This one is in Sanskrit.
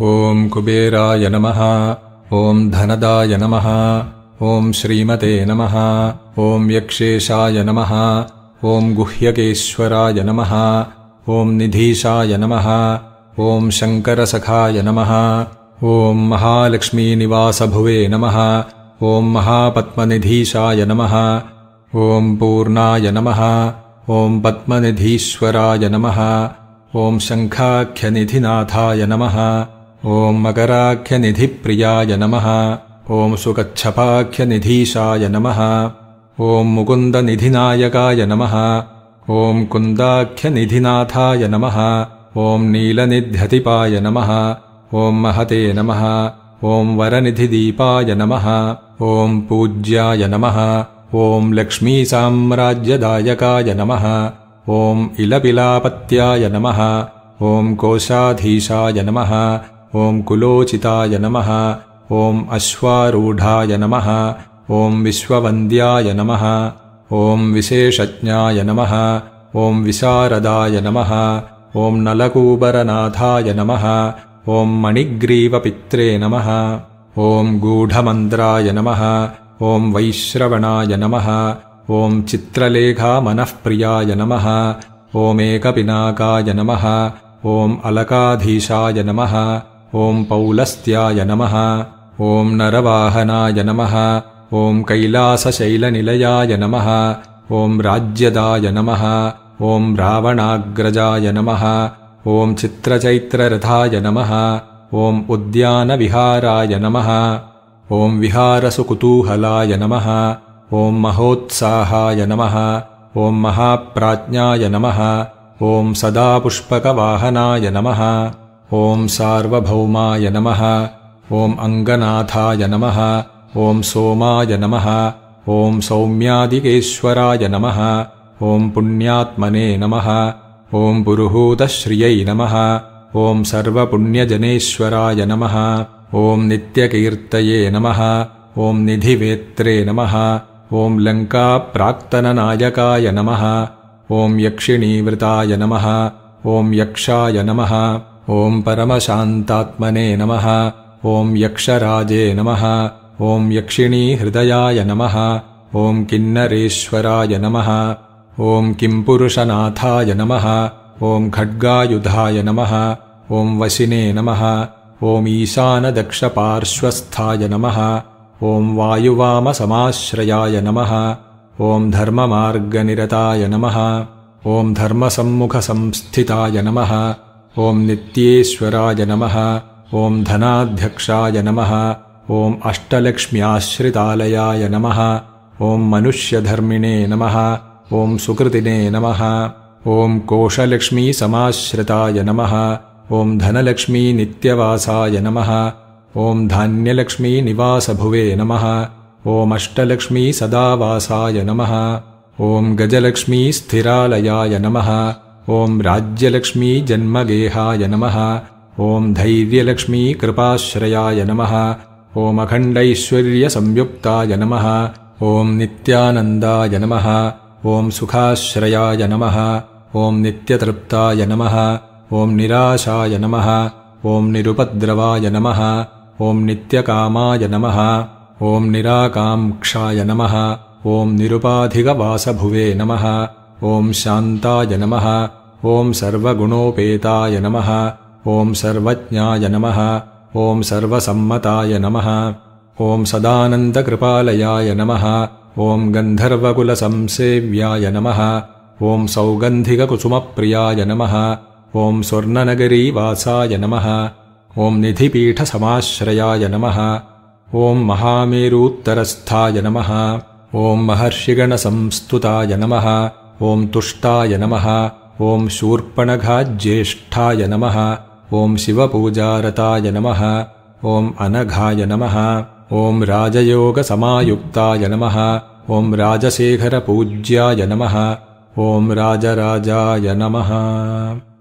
ॐ कुबेराय नमः ॐ धनदाय नमः ॐ श्रीमते नमः ॐ यक्षेशाय नमः ॐ गुह्यकेश्वराय नमः ॐ निधीशाय नमः ॐ शङ्करसखाय नमः ॐ महालक्ष्मीनिवासभुवे नमः ॐ महापद्मनिधीशाय नमः ॐ पूर्णाय नमः ॐ पद्मनिधीश्वराय नमः ॐ शङ्खाख्यनिधिनाथाय नमः ॐ मकराख्यनिधिप्रियाय नमः ॐ सुकच्छपाख्यनिधीशाय नमः ॐ मुकुन्दनिधिनायकाय नमः ॐ कुन्दाख्यनिधिनाथाय नमः ॐ नीलनिध्यतिपाय नमः ॐ महते नमः ॐ वरनिधिदीपाय नमः ॐ पूज्याय नमः ॐ लक्ष्मीसाम्राज्यदायकाय नमः ॐ इलपिलापत्याय नमः ॐ कोशाधीशाय नमः ॐ कुलोचिताय नमः ॐ अश्वारूढाय नमः ॐ विश्ववन्द्याय नमः ॐ विशेषज्ञाय नमः ॐ विशारदाय नमः ॐ नलकूबरनाथाय नमः ॐ मणिग्रीवपित्रे नमः ॐ गूढमन्द्राय नमः ॐ वैश्रवणाय नमः ॐ चित्रलेखामनःप्रियाय नमः ओमेकपिनाकाय नमः ॐ अलकाधीशाय नमः ॐ पौलस्त्याय नमः ॐ नरवाहनाय नमः ॐ कैलासशैलनिलयाय नमः ॐ राज्यदाय नमः ॐ रावणाग्रजाय नमः ॐ चित्रचैत्ररथाय नमः ॐ उद्यानविहाराय नमः ॐ विहारसुकुतूहलाय नमः ॐ महोत्साहाय नमः ॐ महाप्राज्ञाय नमः ॐ सदापुष्पकवाहनाय नमः ॐ सार्वभौमाय नमः ॐ अङ्गनाथाय नमः ॐ सोमाय नमः ॐ सौम्यादिकेश्वराय नमः ॐ पुण्यात्मने नमः ॐ पुरुहूतश्रिय नमः ॐ सर्वपुण्यजनेश्वराय नमः ॐ नित्यकीर्तये नमः ॐ निधिवेत्रे नमः ॐ लङ्काप्राक्तननायकाय नमः ॐ यक्षिणीवृताय नमः ॐ यक्षाय नमः ॐ परमशान्तात्मने नमः ॐ यक्षराजे नमः ॐ यक्षिणीहृदयाय नमः ॐ किन्नरेश्वराय नमः ॐ किम्पुरुषनाथाय नमः ॐ खड्गायुधाय नमः ॐ वशिने नमः ईशानदक्षपार्श्वस्थाय नमः ॐ वायुवामसमाश्रयाय नमः ॐ धर्ममार्गनिरताय नमः ॐ धर्मसम्मुखसंस्थिताय नमः ॐ नित्येश्वराय नमः ॐ धनाध्यक्षाय नमः ॐ अष्टलक्ष्म्याश्रितालयाय नमः ॐ मनुष्यधर्मिणे नमः ॐ सुकृतिने नमः ॐ कोशलक्ष्मीसमाश्रिताय नमः ॐ धनलक्ष्मीनित्यवासाय नमः ॐ धान्यलक्ष्मीनिवासभुवे नमः ॐ अष्टलक्ष्मीसदावासाय नमः ॐ गजलक्ष्मीस्थिरालयाय नमः ॐ राज्यलक्ष्मीजन्मगेहाय नमः ॐ धैर्यलक्ष्मीकृपाश्रयाय नमः ओमखण्डैश्वर्यसंयुक्ताय नमः ॐ नित्यानन्दाय नमः ॐ सुखाश्रयाय नमः ॐ नित्यतृप्ताय नमः ॐ निराशाय नमः ॐ निरुपद्रवाय नमः ॐ नित्यकामाय नमः ॐ निराकाङ्क्षाय नमः ॐ निरुपाधिकवासभुवे नमः ॐ शान्ताय नमः ॐ सर्वगुणोपेताय नमः ॐ सर्वज्ञाय नमः ॐ सर्वसम्मताय नमः ॐ सदानन्दकृपालयाय नमः ॐ गन्धर्वकुलसंसेव्याय नमः ॐ सौगन्धिककुसुमप्रियाय नमः ॐ स्वर्णनगरीवासाय नमः ॐ निधिपीठसमाश्रयाय नमः ॐ महामेरूत्तरस्थाय नमः ॐ महर्षिगणसंस्तुताय नमः ॐ तुष्टाय नमः ॐ शूर्पणघाज्येष्ठाय नमः ॐ शिवपूजारताय नमः ओम् अनघाय नमः ॐ राजयोगसमायुक्ताय नमः ॐ राजशेखरपूज्याय नमः ॐ राजराजाय नमः